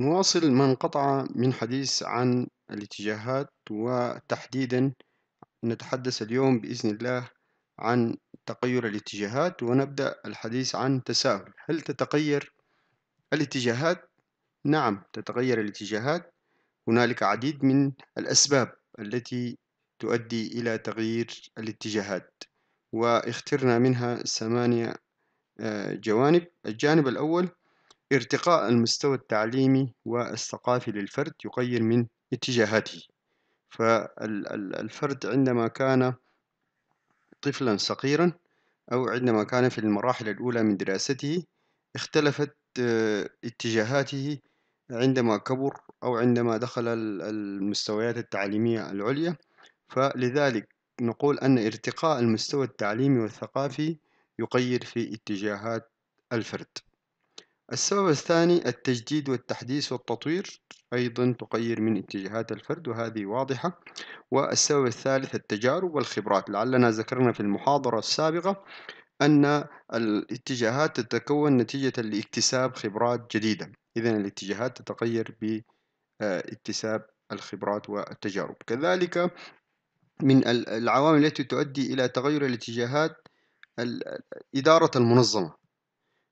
نواصل ما انقطع من حديث عن الاتجاهات وتحديدا نتحدث اليوم بإذن الله عن تغير الاتجاهات ونبدأ الحديث عن تساؤل هل تتغير الاتجاهات؟ نعم تتغير الاتجاهات هنالك عديد من الأسباب التي تؤدي إلى تغيير الاتجاهات واخترنا منها ثمانية آه، جوانب الجانب الأول ارتقاء المستوى التعليمي والثقافي للفرد يقير من اتجاهاته فالفرد عندما كان طفلا صغيرا أو عندما كان في المراحل الأولى من دراسته اختلفت آه، اتجاهاته عندما كبر أو عندما دخل المستويات التعليمية العليا فلذلك نقول أن ارتقاء المستوى التعليمي والثقافي يقير في اتجاهات الفرد السبب الثاني التجديد والتحديث والتطوير أيضا تغير من اتجاهات الفرد وهذه واضحة والسبب الثالث التجارب والخبرات لعلنا ذكرنا في المحاضرة السابقة أن الاتجاهات تتكون نتيجة لاكتساب خبرات جديدة إذا الاتجاهات تتغير باكتساب الخبرات والتجارب كذلك من العوامل التي تؤدي إلى تغير الاتجاهات إدارة المنظمة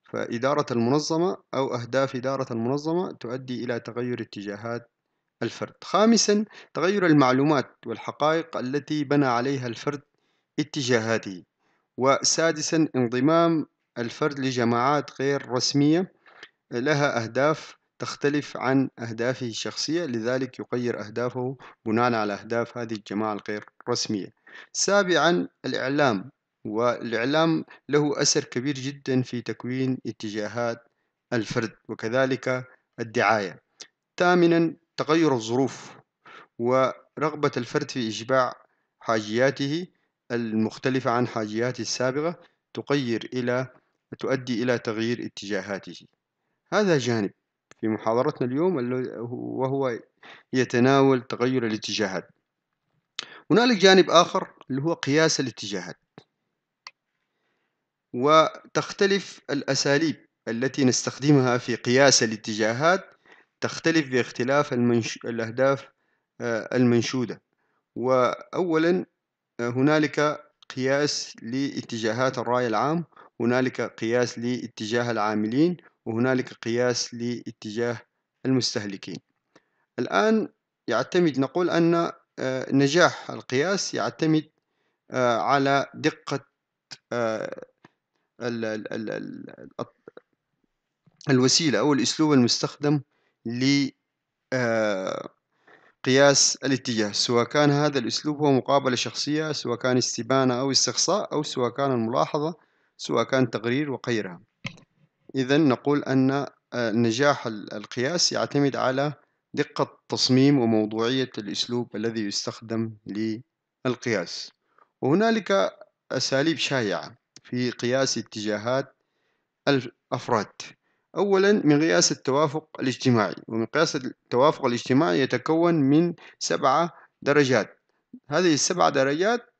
فإدارة المنظمة أو أهداف إدارة المنظمة تؤدي إلى تغير اتجاهات الفرد خامسا تغير المعلومات والحقائق التي بنى عليها الفرد اتجاهاته وسادسا انضمام الفرد لجماعات غير رسمية لها أهداف تختلف عن أهدافه الشخصية لذلك يغير أهدافه بناء على أهداف هذه الجماعة الغير رسمية سابعا الإعلام والإعلام له أثر كبير جدا في تكوين اتجاهات الفرد وكذلك الدعاية ثامنا تغير الظروف ورغبة الفرد في إشباع حاجياته المختلفة عن حاجياته السابقة تغير إلى تؤدي إلى تغيير اتجاهاته هذا جانب في محاضرتنا اليوم وهو يتناول تغير الاتجاهات هنالك جانب آخر اللي هو قياس الاتجاهات وتختلف الأساليب التي نستخدمها في قياس الاتجاهات تختلف باختلاف المنش... الأهداف آه، المنشودة وأولا آه، هنالك قياس لاتجاهات الرأي العام هنالك قياس لاتجاه العاملين وهنالك قياس لاتجاه المستهلكين الآن يعتمد نقول أن آه، نجاح القياس يعتمد على دقة الـ الـ الـ الـ الوسيلة أو الأسلوب المستخدم لقياس آه، الاتجاه سواء كان هذا الأسلوب هو مقابلة شخصية سواء كان استبانة أو استقصاء أو سواء كان الملاحظة سواء كان تقرير وغيرها إذا نقول أن آه، نجاح القياس يعتمد على دقة تصميم وموضوعية الأسلوب الذي يستخدم للقياس وهنالك أساليب شائعة في قياس اتجاهات الأفراد أولا من قياس التوافق الاجتماعي ومن قياس التوافق الاجتماعي يتكون من سبعة درجات هذه السبعة درجات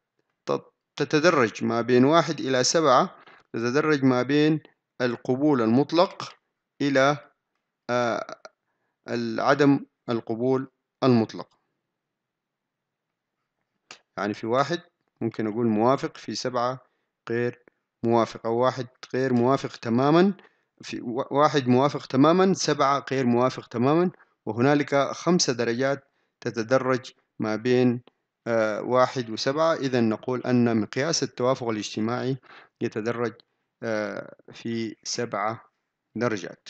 تتدرج ما بين واحد إلى سبعة تتدرج ما بين القبول المطلق إلى عدم القبول المطلق يعني في واحد ممكن أقول موافق في سبعة غير موافق أو واحد غير موافق تماما في واحد موافق تماما سبعة غير موافق تماما وهنالك خمسة درجات تتدرج ما بين آه، واحد وسبعة إذا نقول أن مقياس التوافق الاجتماعي يتدرج آه، في سبعة درجات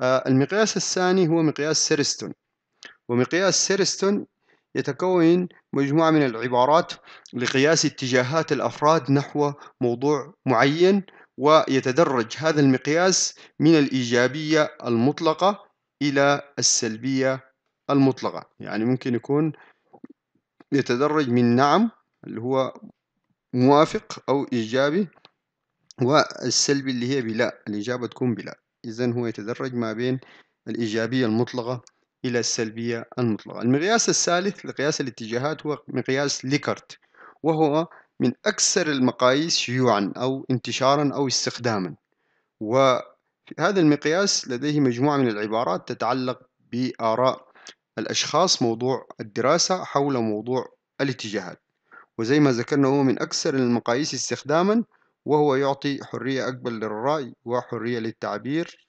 آه، المقياس الثاني هو مقياس سيرستون ومقياس سيرستون يتكون مجموعة من العبارات لقياس اتجاهات الأفراد نحو موضوع معين ويتدرج هذا المقياس من الإيجابية المطلقة إلى السلبية المطلقة يعني ممكن يكون يتدرج من نعم اللي هو موافق أو إيجابي والسلبي اللي هي بلا الإجابة تكون بلا إذا هو يتدرج ما بين الإيجابية المطلقة إلى السلبية المطلقة المقياس الثالث لقياس الاتجاهات هو مقياس ليكارت وهو من أكثر المقاييس شيوعا أو انتشارا أو استخداما وهذا المقياس لديه مجموعة من العبارات تتعلق بآراء الأشخاص موضوع الدراسة حول موضوع الاتجاهات وزي ما ذكرنا هو من أكثر المقاييس استخداما وهو يعطي حرية أكبر للرأي وحرية للتعبير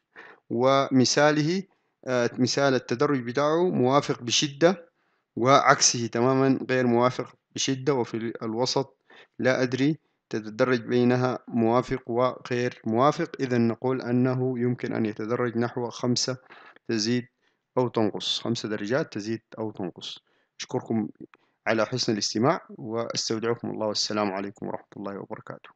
ومثاله آه، مثال التدرج بتاعه موافق بشدة وعكسه تماما غير موافق بشدة وفي الوسط لا أدري تتدرج بينها موافق وغير موافق إذا نقول أنه يمكن أن يتدرج نحو خمسة تزيد أو تنقص خمسة درجات تزيد أو تنقص أشكركم على حسن الاستماع وأستودعكم الله والسلام عليكم ورحمة الله وبركاته